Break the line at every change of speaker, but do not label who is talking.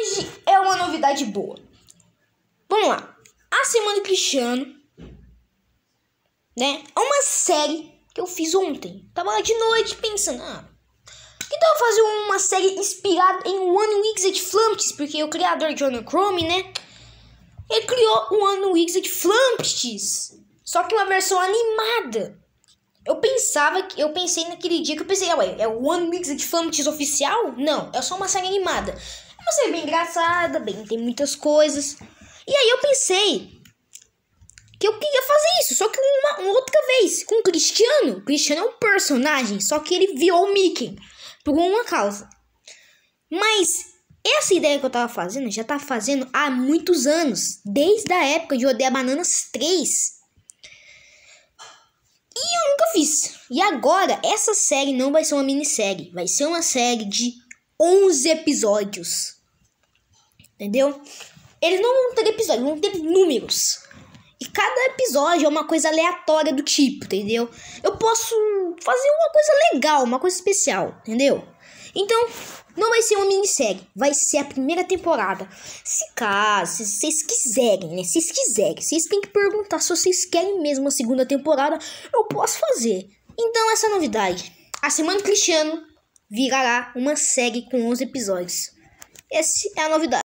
Hoje é uma novidade boa. Vamos lá. A Semana do Cristiano, né? É uma série que eu fiz ontem. Tava lá de noite pensando, ah, que tal fazer uma série inspirada em One Wixed Flumpties? Porque o criador de Chrome, né? Ele criou o One Wixed Flumpties. Só que uma versão animada. Eu pensava que. Eu pensei naquele dia que eu pensei, ah, ué, é o One Wixed Flumpties oficial? Não, é só uma série animada. Uma série bem engraçada, bem, tem muitas coisas. E aí eu pensei que eu queria fazer isso, só que uma, uma outra vez, com o Cristiano. O Cristiano é um personagem, só que ele virou o Mickey por uma causa. Mas essa ideia que eu tava fazendo, já tava fazendo há muitos anos, desde a época de Odeia Bananas 3. E eu nunca fiz. E agora, essa série não vai ser uma minissérie, vai ser uma série de 11 episódios. Entendeu? Eles não vão ter episódios, vão ter números. E cada episódio é uma coisa aleatória do tipo, entendeu? Eu posso fazer uma coisa legal, uma coisa especial, entendeu? Então, não vai ser uma minissérie, vai ser a primeira temporada. Se caso, se vocês quiserem, né? Se vocês quiserem, vocês têm que perguntar se vocês querem mesmo a segunda temporada, eu posso fazer. Então, essa é a novidade. A Semana Cristiano virará uma série com 11 episódios. Essa é a novidade.